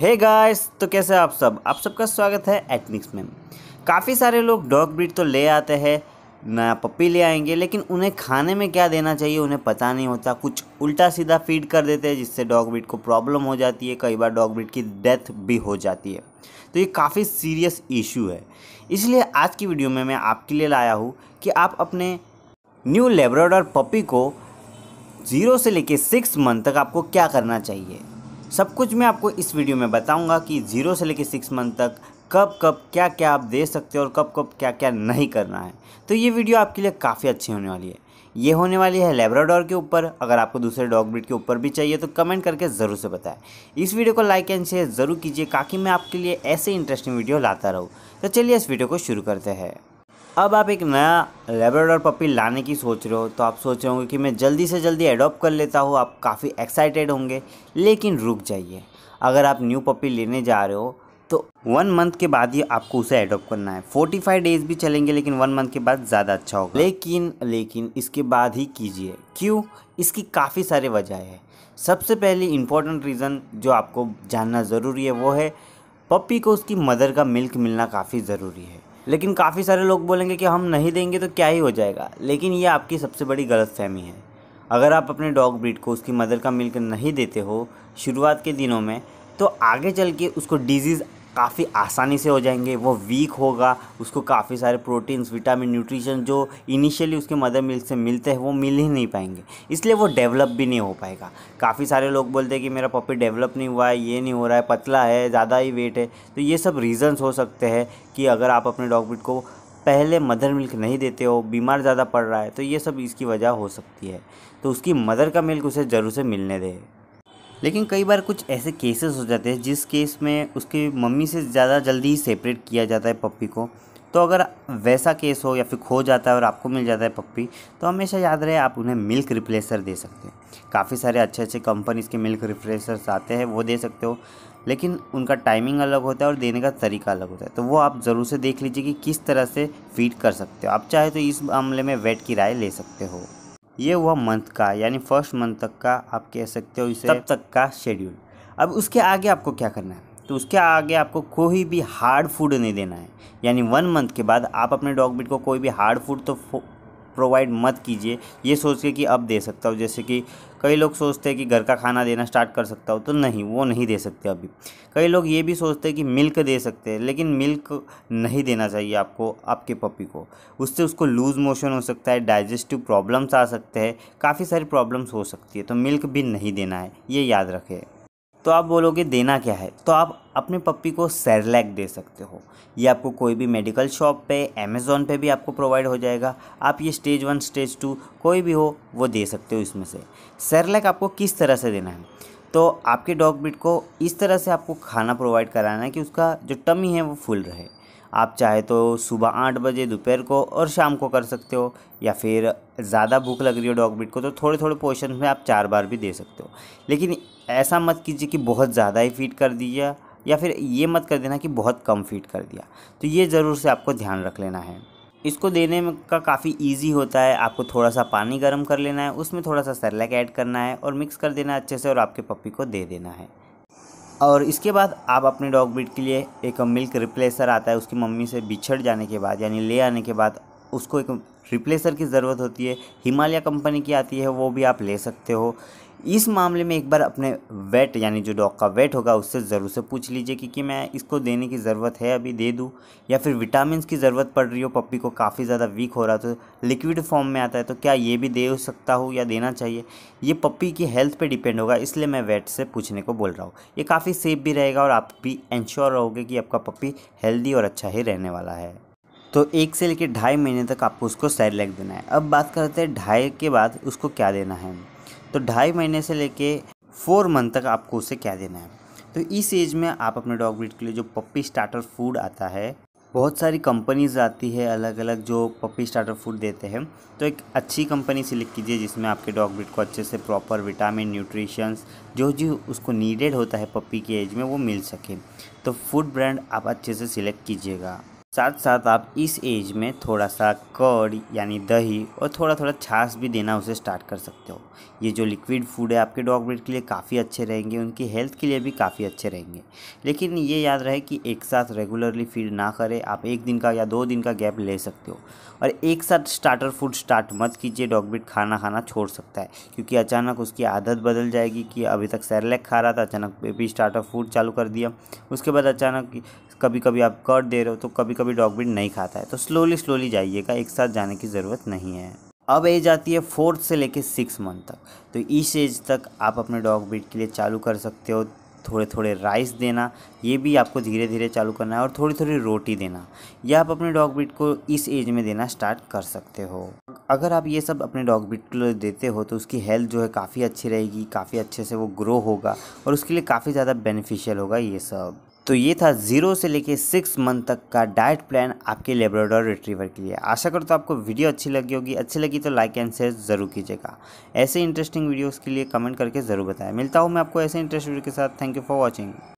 हे hey guys तो कैसे आप सब आप सबका स्वागत है एटनिक्स में काफ़ी सारे लोग डॉग ब्रीड तो ले आते हैं नया पप्पी ले आएंगे लेकिन उन्हें खाने में क्या देना चाहिए उन्हें पता नहीं होता कुछ उल्टा सीधा फीड कर देते हैं जिससे डॉग ब्रीड को प्रॉब्लम हो जाती है कई बार डॉग ब्रीड की डेथ भी हो जाती है तो ये काफ़ी सीरियस इशू है इसलिए आज की वीडियो में मैं आपके लिए लाया हूँ कि आप अपने न्यू लेब्राडोर पपी को ज़ीरो से लेके सिक्स मंथ तक आपको क्या करना चाहिए सब कुछ मैं आपको इस वीडियो में बताऊंगा कि ज़ीरो से लेकर सिक्स मंथ तक कब कब क्या क्या आप दे सकते हो और कब कब क्या क्या नहीं करना है तो ये वीडियो आपके लिए काफ़ी अच्छी होने वाली है ये होने वाली है लेब्राडोर के ऊपर अगर आपको दूसरे डॉग ब्रिड के ऊपर भी चाहिए तो कमेंट करके ज़रूर से बताएं इस वीडियो को लाइक एंड शेयर ज़रूर कीजिए ताकि मैं आपके लिए ऐसे इंटरेस्टिंग वीडियो लाता रहूँ तो चलिए इस वीडियो को शुरू करते हैं अब आप एक नया लेबराडोर पपी लाने की सोच रहे हो तो आप सोच रहे होंगे कि मैं जल्दी से जल्दी एडॉप्ट कर लेता हूँ आप काफ़ी एक्साइटेड होंगे लेकिन रुक जाइए अगर आप न्यू पपी लेने जा रहे हो तो वन मंथ के बाद ही आपको उसे एडोप्ट करना है फोर्टी फाइव डेज भी चलेंगे लेकिन वन मंथ के बाद ज़्यादा अच्छा होगा लेकिन लेकिन इसके बाद ही कीजिए क्यों इसकी काफ़ी सारे वजह है सबसे पहली इंपॉर्टेंट रीज़न जो आपको जानना ज़रूरी है वो है पपी को उसकी मदर का मिल्क मिलना काफ़ी ज़रूरी है लेकिन काफ़ी सारे लोग बोलेंगे कि हम नहीं देंगे तो क्या ही हो जाएगा लेकिन ये आपकी सबसे बड़ी गलत फहमी है अगर आप अपने डॉग ब्रीड को उसकी मदर का मिल्क नहीं देते हो शुरुआत के दिनों में तो आगे चल के उसको डिजीज़ काफ़ी आसानी से हो जाएंगे वो वीक होगा उसको काफ़ी सारे प्रोटीन्स विटामिन न्यूट्रिशन जो इनिशियली उसके मदर मिल्क से मिलते हैं वो मिल ही नहीं पाएंगे इसलिए वो डेवलप भी नहीं हो पाएगा काफ़ी सारे लोग बोलते हैं कि मेरा पपी डेवलप नहीं हुआ है ये नहीं हो रहा है पतला है ज़्यादा ही वेट है तो ये सब रीज़न्स हो सकते हैं कि अगर आप अपने डॉग बिट को पहले मदर मिल्क नहीं देते हो बीमार ज़्यादा पड़ रहा है तो ये सब इसकी वजह हो सकती है तो उसकी मदर का मिल्क उसे ज़रूर से मिलने दें लेकिन कई बार कुछ ऐसे केसेस हो जाते हैं जिस केस में उसकी मम्मी से ज़्यादा जल्दी ही सेपरेट किया जाता है पप्पी को तो अगर वैसा केस हो या फिर खो जाता है और आपको मिल जाता है पप्पी तो हमेशा याद रहे आप उन्हें मिल्क रिप्लेसर दे सकते हैं काफ़ी सारे अच्छे अच्छे कंपनीज़ के मिल्क रिप्लेसर्स आते हैं वो दे सकते हो लेकिन उनका टाइमिंग अलग होता है और देने का तरीका अलग होता है तो वो आप ज़रूर से देख लीजिए कि किस तरह से फीड कर सकते हो आप चाहे तो इस मामले में वेट की राय ले सकते हो ये हुआ मंथ का यानी फर्स्ट मंथ तक का आप कह सकते हो इसे तब तक का शेड्यूल अब उसके आगे आपको क्या करना है तो उसके आगे आपको कोई भी हार्ड फूड नहीं देना है यानी वन मंथ के बाद आप अपने डॉग बिट को कोई भी हार्ड फूड तो प्रोवाइड मत कीजिए ये सोच के कि अब दे सकता हूँ जैसे कि कई लोग सोचते हैं कि घर का खाना देना स्टार्ट कर सकता हो तो नहीं वो नहीं दे सकते अभी कई लोग ये भी सोचते हैं कि मिल्क दे सकते हैं लेकिन मिल्क नहीं देना चाहिए आपको आपके पपी को उससे उसको लूज़ मोशन हो सकता है डाइजेस्टिव प्रॉब्लम्स आ सकते हैं काफ़ी सारी प्रॉब्लम्स हो सकती है तो मिल्क भी नहीं देना है ये याद रखें तो आप बोलोगे देना क्या है तो आप अपने पप्पी को सैरलैक दे सकते हो ये आपको कोई भी मेडिकल शॉप पे अमेज़ोन पे भी आपको प्रोवाइड हो जाएगा आप ये स्टेज वन स्टेज टू कोई भी हो वो दे सकते हो इसमें से सैरलैक आपको किस तरह से देना है तो आपके डॉग ब्रिड को इस तरह से आपको खाना प्रोवाइड कराना है कि उसका जो टमी है वो फुल रहे आप चाहे तो सुबह आठ बजे दोपहर को और शाम को कर सकते हो या फिर ज़्यादा भूख लग रही हो डॉग बीट को तो थोड़े थोड़े पोर्शन में आप चार बार भी दे सकते हो लेकिन ऐसा मत कीजिए कि बहुत ज़्यादा ही फीड कर दीजिए या फिर ये मत कर देना कि बहुत कम फीड कर दिया तो ये ज़रूर से आपको ध्यान रख लेना है इसको देने में का काफ़ी इजी होता है आपको थोड़ा सा पानी गर्म कर लेना है उसमें थोड़ा सा सरलैक ऐड करना है और मिक्स कर देना अच्छे से और आपके पप्पी को दे देना है और इसके बाद आप अपने डॉग ब्रीड के लिए एक मिल्क रिप्लेसर आता है उसकी मम्मी से बिछड़ जाने के बाद यानी ले आने के बाद उसको एक रिप्लेसर की ज़रूरत होती है हिमालय कंपनी की आती है वो भी आप ले सकते हो इस मामले में एक बार अपने वेट यानी जो डॉग का वेट होगा उससे ज़रूर से पूछ लीजिए कि, कि मैं इसको देने की ज़रूरत है अभी दे दूँ या फिर विटामिन की ज़रूरत पड़ रही हो पप्पी को काफ़ी ज़्यादा वीक हो रहा तो लिक्विड फॉर्म में आता है तो क्या ये भी दे सकता हूँ या देना चाहिए ये पप्पी की हेल्थ पर डिपेंड होगा इसलिए मैं वेट से पूछने को बोल रहा हूँ ये काफ़ी सेफ भी रहेगा और आप भी इंश्योर रहोगे कि आपका पप्पी हेल्दी और अच्छा ही रहने वाला है तो एक से लेकर ढाई महीने तक आपको उसको सैरलैक देना है अब बात करते हैं ढाई के बाद उसको क्या देना है तो ढाई महीने से लेके फोर मंथ तक आपको उसे क्या देना है तो इस एज में आप अपने डॉग ब्रीड के लिए जो पप्पी स्टार्टर फूड आता है बहुत सारी कंपनीज आती है अलग अलग जो पप्पी स्टार्टर फूड देते हैं तो एक अच्छी कंपनी सिलेक्ट कीजिए जिसमें आपके डॉग ब्रीड को अच्छे से प्रॉपर विटामिन न्यूट्रिशंस जो जो उसको नीडेड होता है पप्पी के एज में वो मिल सके तो फूड ब्रांड आप अच्छे से सिलेक्ट कीजिएगा साथ साथ आप इस एज में थोड़ा सा कर्ड यानी दही और थोड़ा थोड़ा छाछ भी देना उसे स्टार्ट कर सकते हो ये जो लिक्विड फूड है आपके डॉग ब्रीड के लिए काफ़ी अच्छे रहेंगे उनकी हेल्थ के लिए भी काफ़ी अच्छे रहेंगे लेकिन ये याद रहे कि एक साथ रेगुलरली फीड ना करें आप एक दिन का या दो दिन का गैप ले सकते हो और एक साथ स्टार्टर फूड स्टार्ट मत कीजिए डॉग ब्रीड खाना खाना छोड़ सकता है क्योंकि अचानक उसकी आदत बदल जाएगी कि अभी तक सैरलैक खा रहा था अचानक बेबी स्टार्टर फूड चालू कर दिया उसके बाद अचानक कभी कभी आप कट दे रहे हो तो कभी कभी डॉग ब्रीड नहीं खाता है तो स्लोली स्लोली जाइएगा एक साथ जाने की ज़रूरत नहीं है अब एज आती है फोर्थ से लेके सिक्स मंथ तक तो इस एज तक आप अपने डॉग ब्रीड के लिए चालू कर सकते हो थोड़े थोड़े राइस देना ये भी आपको धीरे धीरे चालू करना है और थोड़ी थोड़ी रोटी देना यह आप अपने डॉग ब्रीड को इस एज में देना स्टार्ट कर सकते हो अगर आप ये सब अपने डॉग ब्रीड को देते हो तो उसकी हेल्थ जो है काफ़ी अच्छी रहेगी काफ़ी अच्छे से वो ग्रो होगा और उसके लिए काफ़ी ज़्यादा बेनिफिशियल होगा ये सब तो ये था जीरो से लेके सिक्स मंथ तक का डाइट प्लान आपके लेबोरेटोर रिट्रीवर के लिए आशा करता हूँ आपको वीडियो अच्छी लगी होगी अच्छी लगी तो लाइक एंड शेयर जरूर कीजिएगा ऐसे इंटरेस्टिंग वीडियोस के लिए कमेंट करके ज़रूर बताएं मिलता हूँ मैं आपको ऐसे इंटरेस्ट वीडियो के साथ थैंक यू फॉर वॉचिंग